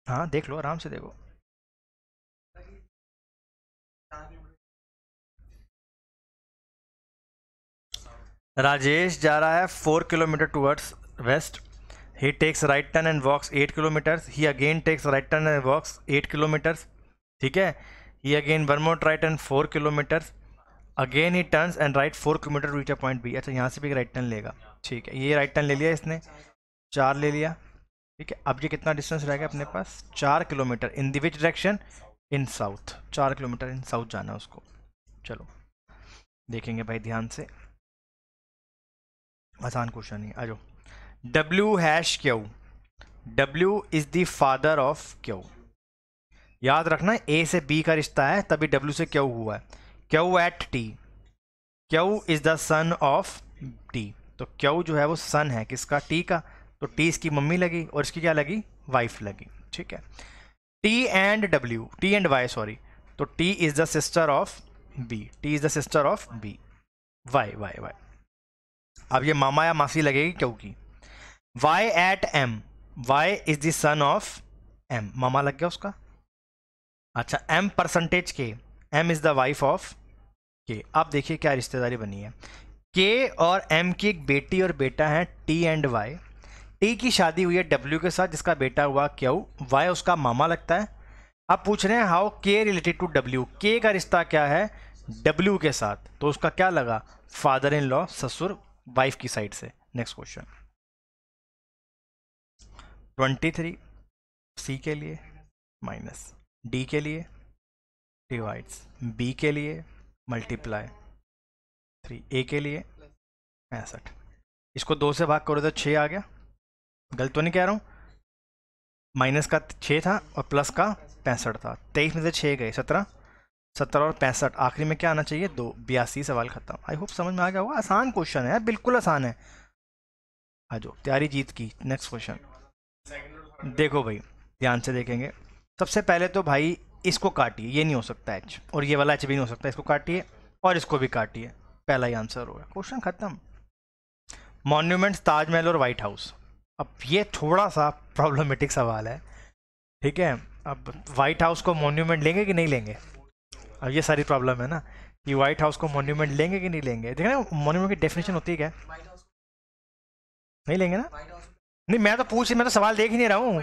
हाँ देख लो आराम से देखो राजेश जा रहा है four kilometre towards west he takes right turn and walks eight kilometres he again takes right turn and walks eight kilometres ठीक है he again one more right turn four kilometres again he turns and right four kilometre reach a point B अच्छा यहाँ से भी एक right turn लेगा ठीक है ये राइट टर्न ले लिया इसने चार ले लिया ठीक है अब ये कितना डिस्टेंस रह गया अपने पास चार kilometre in the which direction in south चार किलोमीटर इन साउथ जाना उसको चलो देखेंगे भाई ध्यान से आसान क्वेश्चन है आ जाओ W hash Q W is the father of Q याद रखना ए से बी का रिश्ता है तभी डब्ल्यू से क्यू हुआ है Q at T Q is the son of T तो क्यू जो है वो सन है किसका टी का तो टी इसकी मम्मी लगी और इसकी क्या लगी वाइफ लगी ठीक है T and W T and Y sorry तो T is the sister of B T is the sister of B Y Y Y अब ये मामा या मासी लगेगी क्योंकि y at m y is the son of m मामा लग गया उसका अच्छा m percentage k m is the wife of k अब देखिए क्या रिश्तेदारी बनी है k और m की एक बेटी और बेटा है t एंड y t की शादी हुई है w के साथ जिसका बेटा हुआ क्यू y उसका मामा लगता है अब पूछ रहे हैं how k related to w k का रिश्ता क्या है W के साथ तो उसका क्या लगा फादर इन लॉ ससुर वाइफ की साइड से next question twenty three C के लिए माइनस डी के लिए डिवाइड्स बी के लिए मल्टीप्लाई थ्री ए के लिए पैंसठ इसको दो से भाग करो तो छः आ गया गलत तो नहीं कह रहा हूँ माइनस का छः था और प्लस का पैंसठ था तेईस में से छः गए सत्रह सत्तर और पैंसठ आखिरी में क्या आना चाहिए दो बयासी सवाल खत्म आई होप समझ में आ गया होगा आसान क्वेश्चन है बिल्कुल आसान है आ जाओ तैयारी जीत की नेक्स्ट क्वेश्चन देखो भाई ध्यान से देखेंगे सबसे पहले तो भाई इसको काटिए ये नहीं हो सकता एच और ये वाला एच भी नहीं हो सकता इसको काटिए और इसको भी काटिए पहला ही आंसर होगा क्वेश्चन खत्म मॉन्यूमेंट्स ताजमहल और वाइट हाउस अब ये थोड़ा सा प्रॉब्लमेटिक सवाल है ठीक है अब वाइट हाउस को मॉन्यूमेंट लेंगे कि नहीं लेंगे अब ये सारी प्रॉब्लम है ना कि व्हाइट हाउस को मॉन्यूमेंट लेंगे कि नहीं लेंगे ना मॉन्यूमेंट की डेफिनेशन होती है क्या नहीं लेंगे ना नहीं मैं तो पूछ मैं तो सवाल देख ही नहीं रहा हूँ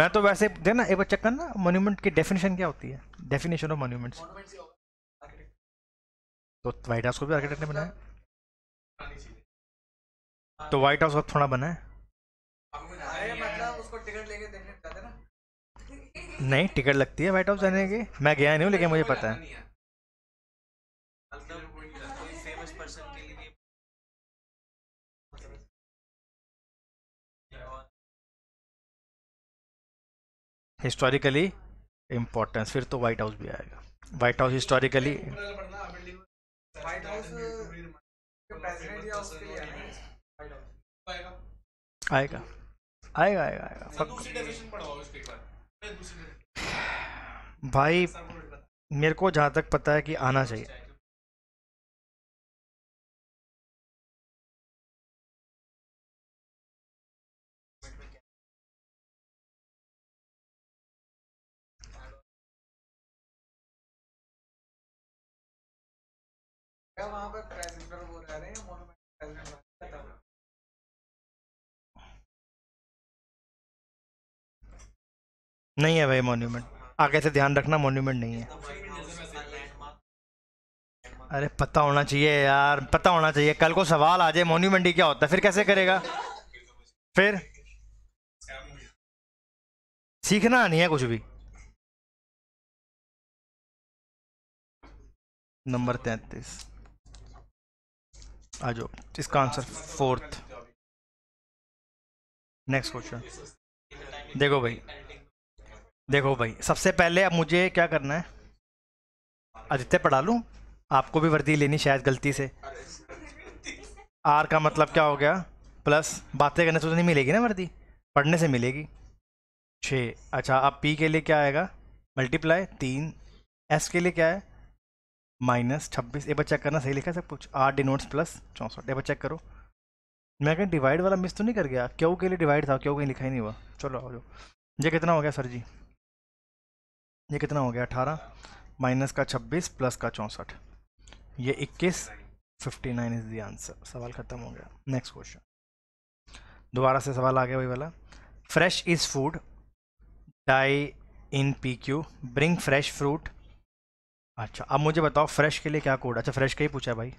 मैं तो वैसे देख ना एक बार चेक करना मोन्यूमेंट की डेफिनेशन क्या होती है डेफिनेशन ऑफ मोन्यूमेंट्स तो व्हाइट हाउस को भी आर्किटेक्ट ने बनाया तो व्हाइट हाउस थोड़ा बनाया नहीं टिकट लगती है व्हाइट हाउस जाने की मैं गया नहीं हूँ लेकिन मुझे पता है हिस्टोरिकली इम्पोर्टेंस फिर तो व्हाइट हाउस भी आएगा व्हाइट हाउस हिस्टोरिकली आएगा आएगा आएगा आएगा, आएगा। भाई मेरे को जहाँ तक पता है कि आना चाहिए वहां पे नहीं है भाई मॉन्यूमेंट आगे से ध्यान रखना मॉन्यूमेंट नहीं है अरे पता होना चाहिए यार पता होना चाहिए कल को सवाल आ जाए मॉन्यूमेंट ही क्या होता है फिर कैसे करेगा फिर सीखना नहीं है कुछ भी नंबर तैतीस आ जाओ इसका आंसर फोर्थ नेक्स्ट क्वेश्चन देखो भाई देखो भाई सबसे पहले अब मुझे क्या करना है आदित्य पढ़ा लूँ आपको भी वर्दी लेनी शायद गलती से आर का मतलब क्या हो गया प्लस बातें करने से तो नहीं मिलेगी ना वर्दी पढ़ने से मिलेगी छः अच्छा अब पी के लिए क्या आएगा मल्टीप्लाई तीन एस के लिए क्या है माइनस छब्बीस ये बार चेक करना सही लिखा है सब कुछ आठ डिनोट्स प्लस चौंसठ ये बार चेक करो मैं कहीं डिवाइड वाला मिस तो नहीं कर गया क्यों के लिए डिवाइड था क्यों कहीं लिखा ही नहीं हुआ चलो आओ जो ये कितना हो गया सर जी ये कितना हो गया अठारह माइनस का छब्बीस प्लस का चौंसठ ये इक्कीस fifty nine is the answer सवाल ख़त्म हो गया नेक्स्ट क्वेश्चन दोबारा से सवाल आ गया वही वाला fresh is food die in P Q bring fresh fruit अच्छा अब मुझे बताओ फ्रेश के लिए क्या कोड अच्छा फ्रेश का ही पूछा भाई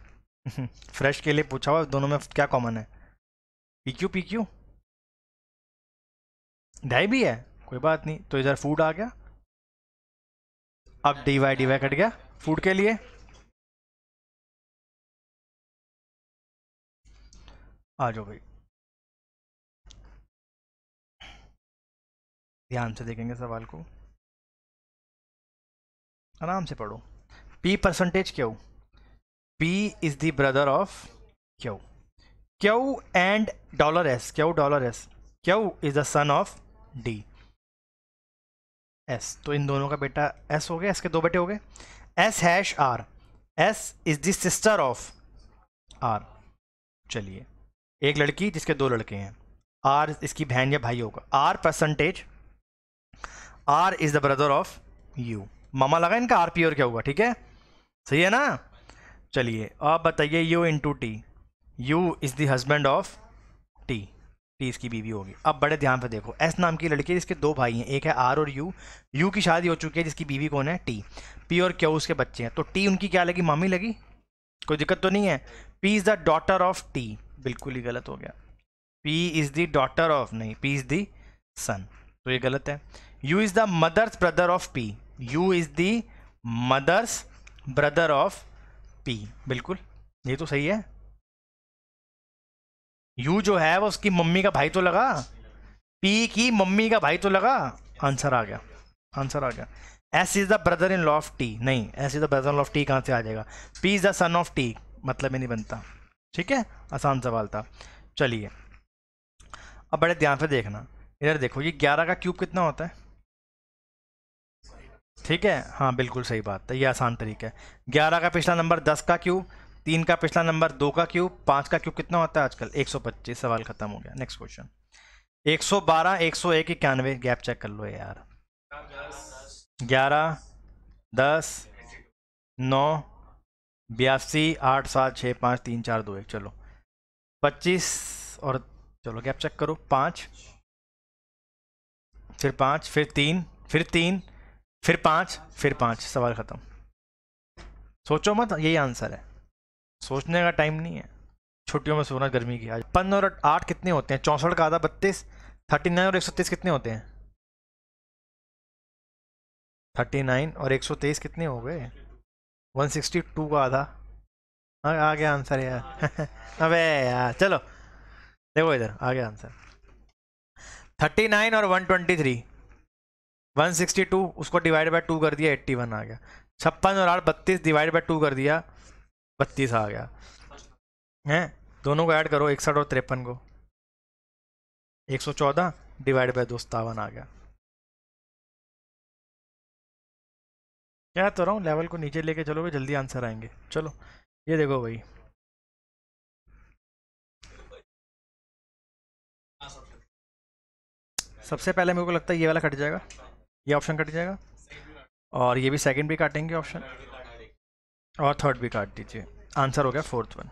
फ्रेश के लिए पूछा हुआ दोनों में क्या कॉमन है P Q P Q die भी है कोई बात नहीं तो इधर फूड आ गया अब D Y D Y cut गया फूड के लिए आ जाओ भाई ध्यान से देखेंगे सवाल को आराम से पढ़ो P percentage Q P is the brother of Q Q and dollar S Q dollar S Q is the son of D S तो इन दोनों का बेटा एस हो गया एस के दो बेटे हो गए S hash R S is the sister of R चलिए एक लड़की जिसके दो लड़के हैं आर इसकी बहन या भाई होगा R percentage R is the brother of U मामा लगा इनका आर पी और क्या होगा ठीक है सही है ना चलिए अब बताइए U in to T U is the husband of T इसकी बीवी होगी अब बड़े ध्यान से देखो एस नाम की लड़की जिसके दो भाई हैं एक है आर और यू यू की शादी हो चुकी है जिसकी बीवी कौन है टी पी और क्यू उसके बच्चे हैं तो टी उनकी क्या लगी मामी लगी कोई दिक्कत तो नहीं है P is the daughter of T बिल्कुल ही गलत हो गया P is the daughter of नहीं पी इज़ दी सन तो ये गलत है U is the mother's brother of P U is the mother's brother of P बिल्कुल ये तो सही है यू जो है वो उसकी मम्मी का भाई तो लगा पी की मम्मी का भाई तो लगा आंसर आ गया आंसर आ गया S is the brother in law of T नहीं S is the brother in law of T कहाँ से आ जाएगा P is the son of T मतलब ही नहीं बनता ठीक है आसान सवाल था चलिए अब बड़े ध्यान से देखना इधर देखो ये ग्यारह का क्यूब कितना होता है ठीक है हाँ बिल्कुल सही बात है ये आसान तरीका है ग्यारह का पिछला नंबर दस का क्यूब तीन का पिछला नंबर दो का क्यूब पाँच का क्यूब कितना होता है आजकल पच्चीस सवाल खत्म हो गया नेक्स्ट क्वेश्चन 112 एक इक्यानवे गैप चेक कर लो यार ग्यारह दस नौ बयासी आठ सात छः पाँच तीन चार दो एक चलो पच्चीस और चलो गैप चेक करो पाँच फिर पाँच फिर तीन फिर तीन फिर पाँच फिर पाँच सवाल ख़त्म सोचो मत यही आंसर है सोचने का टाइम नहीं है छुट्टियों में सोना गर्मी की आज पन और आठ कितने होते हैं चौंसठ का आधा बत्तीस थर्टी नाइन और एक सौ तेईस कितने होते हैं थर्टी नाइन और एक सौ तेईस कितने हो गए वन सिक्सटी टू का आधा आ गया आंसर यार अबे यार चलो देखो इधर आ गया आंसर थर्टी नाइन और one twenty three one sixty two उसको डिवाइड बाई टू कर दिया एट्टी वन आ गया छप्पन और आठ बत्तीस डिवाइड बाई टू कर दिया बत्तीस आ गया हैं दोनों को ऐड करो इकसठ और तिरपन को एक सौ चौदह डिवाइड बाय दो सत्तावन आ गया क्या तो रहा हूँ लेवल को नीचे लेके चलोगे जल्दी आंसर आएंगे चलो ये देखो भाई सबसे पहले मेरे को लगता है ये वाला कट जाएगा ये ऑप्शन कट जाएगा और ये भी सेकंड भी काटेंगे ऑप्शन और थर्ड भी काट दीजिए आंसर हो गया फोर्थ वन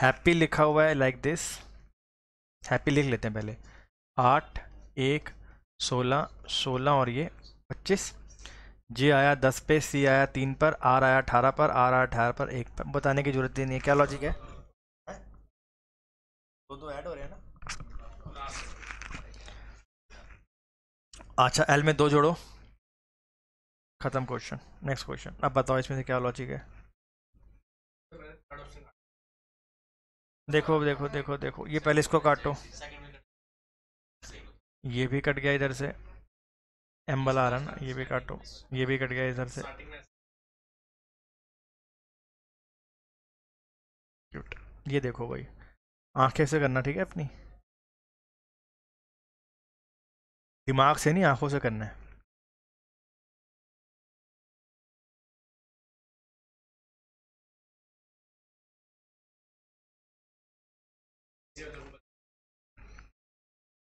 हैप्पी लिखा हुआ है लाइक दिस हैप्पी लिख लेते हैं पहले आठ एक सोलह सोलह और ये पच्चीस जी आया दस पे सी आया तीन पर आर आया अठारह पर आर आया अठारह पर एक पर बताने की जरूरत नहीं है क्या लॉजिक है दो दो ऐड हो रहे हैं ना अच्छा एल में दो जोड़ो खत्म क्वेश्चन नेक्स्ट क्वेश्चन अब बताओ इसमें से क्या लॉजिक है देखो देखो देखो देखो ये पहले इसको काटो ये भी कट गया इधर से एम्बल आ रहा ना ये भी काटो ये भी कट गया इधर से ये देखो भाई आंखें से करना ठीक है अपनी दिमाग से नहीं आंखों से करना है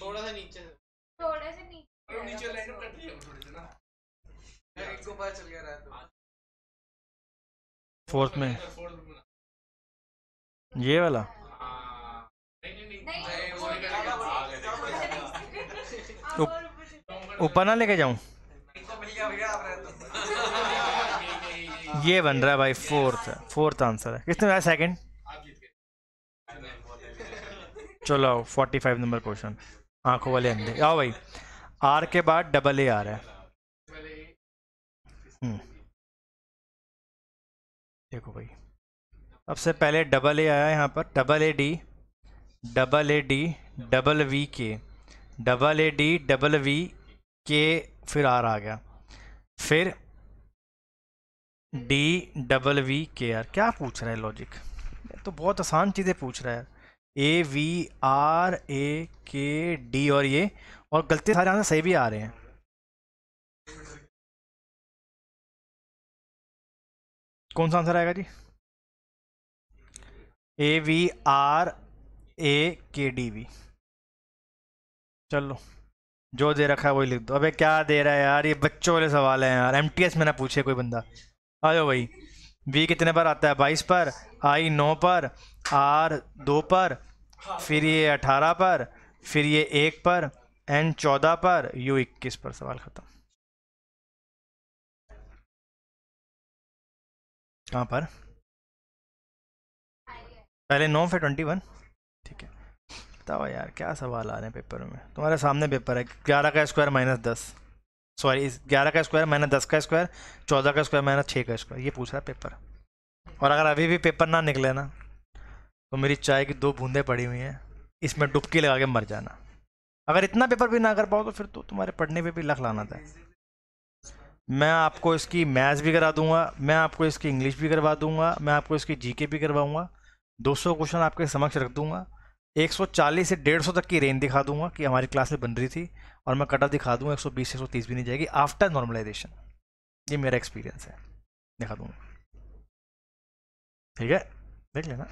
थोड़ा सा नीचे थोड़े से नीचे नीचे लाइन कट रही है थोड़ी सी ना यार पता चल गया रहा फोर्थ तो। अच्छा, में अच्छा, ये वाला ऊपर ना लेके जाऊं ये बन रहा है भाई फोर्थ फोर्थ आंसर है किसने सेकंड चलो आओ फोर्टी फाइव नंबर क्वेश्चन आंखों वाले अंधे आओ भाई आर के बाद डबल ए आ रहा है हम्म। देखो भाई सबसे पहले डबल ए आया यहाँ पर double A D double A D double V K double A D double V K फिर आर आ गया फिर D double V K R क्या पूछ रहा है लॉजिक तो बहुत आसान चीज़ें पूछ रहा है ए वी आर ए के डी और ये और गलती सारे आंसर सही भी आ रहे हैं कौन सा आंसर आएगा जी ए वी आर ए के डी वी चलो जो दे रखा है वही लिख दो अबे क्या दे रहा है यार ये बच्चों वाले सवाल हैं यार एम टी एस में ना पूछे कोई बंदा आयो भाई वी कितने पर आता है बाईस पर आई नौ पर आर दो पर फिर ये अठारह पर फिर ये एक पर एन चौदह पर यू इक्कीस पर सवाल खत्म कहाँ पर पहले नौ फिर ट्वेंटी वन ठीक है बताओ यार क्या सवाल आ रहे हैं पेपर में तुम्हारे सामने पेपर है ग्यारह का स्क्वायर माइनस दस सॉरी ग्यारह का स्क्वायर माइनस दस का स्क्वायर चौदह का स्क्वायर माइनस छः का स्क्वायर ये पूछ रहा है पेपर और अगर अभी भी पेपर ना निकले ना तो मेरी चाय की दो बूंदें पड़ी हुई हैं इसमें डुबकी लगा के मर जाना अगर इतना पेपर भी ना कर पाओ तो फिर तो तुम्हारे पढ़ने पे भी लख लाना था मैं आपको इसकी मैथ्स भी करा दूंगा मैं आपको इसकी इंग्लिश भी करवा दूंगा मैं आपको इसकी जीके भी करवाऊंगा 200 क्वेश्चन आपके समक्ष रख दूंगा 140 से 150 तक की रेंज दिखा दूंगा कि हमारी क्लास में बन रही थी और मैं कटर दिखा दूंगा 120 से 130 भी नहीं जाएगी आफ्टर नॉर्मलाइजेशन ये मेरा एक्सपीरियंस है दिखा दूंगा ठीक है देख लेना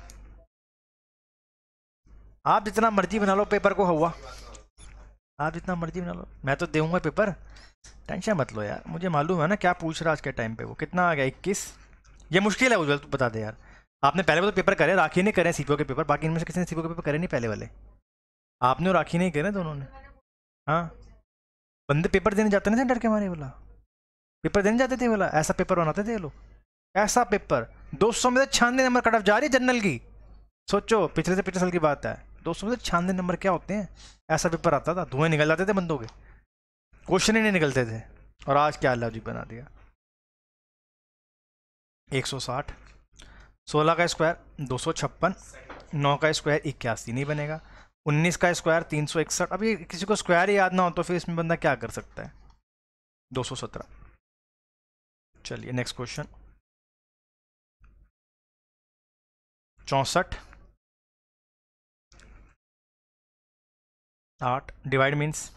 आप जितना मर्जी बना लो पेपर को हुआ आप जितना मर्जी बना लो मैं तो देगा पेपर टेंशन मत लो यार मुझे मालूम है ना क्या पूछ रहा आज के टाइम पे वो कितना आ गया इक्कीस ये मुश्किल है उज्जवल तू बता दे यार आपने पहले वाले पेपर करे राखी ने करे सीपीओ के पेपर बाकी इनमें से किसी ने सीपीओ के पेपर करे नहीं पहले वाले आपने और राखी नहीं करे दोनों ने हाँ बंदे पेपर देने जाते ना सेंटर के हमारे बोला पेपर देने जाते थे बोला ऐसा पेपर बनाते थे ये लोग ऐसा पेपर दो सौ में से छानवे नंबर कट ऑफ जा रही है जनरल की सोचो पिछले से पिछले साल की बात है दो सौ में से छानवे नंबर क्या होते हैं ऐसा पेपर आता था धुएं निकल जाते थे बंदों के क्वेश्चन ही नहीं निकलते थे और आज क्या लॉजिक बना दिया 160 सोलह का स्क्वायर दो सौ छप्पन नौ का स्क्वायर इक्यासी नहीं बनेगा उन्नीस का स्क्वायर तीन सौ इकसठ अभी किसी को स्क्वायर ही याद ना हो तो फिर इसमें बंदा क्या कर सकता है दो सौ सत्रह चलिए नेक्स्ट क्वेश्चन चौंसठ आठ divide means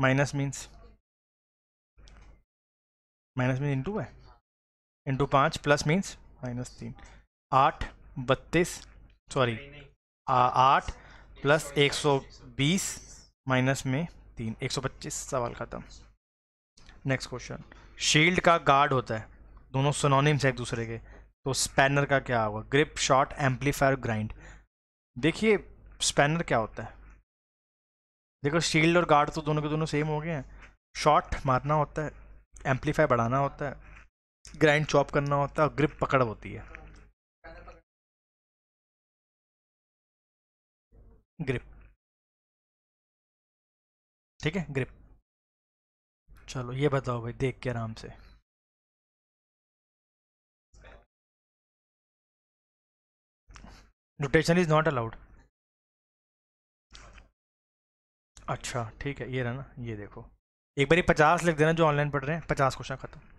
minus means minus mean into है इंटू पाँच प्लस मीन्स माइनस तीन आठ बत्तीस सॉरी आठ प्लस एक सौ बीस माइनस में तीन एक सौ पच्चीस सवाल ख़त्म नेक्स्ट क्वेश्चन शील्ड का गार्ड होता है दोनों सोनोनिम्स है एक दूसरे के तो स्पैनर का क्या होगा ग्रिप शॉट एम्पलीफायर ग्राइंड देखिए स्पैनर क्या होता है देखो शील्ड और गार्ड तो दोनों के दोनों सेम हो गए हैं शॉट मारना होता है एम्पलीफाई बढ़ाना होता है ग्राइंड चॉप करना होता है ग्रिप पकड़ होती है ग्रिप ठीक है ग्रिप चलो ये बताओ भाई देख के आराम से रोटेशन इज नॉट अलाउड अच्छा ठीक है ये रहा ना ये देखो एक बार ये पचास लिख देना जो ऑनलाइन पढ़ रहे हैं पचास क्वेश्चन खत्म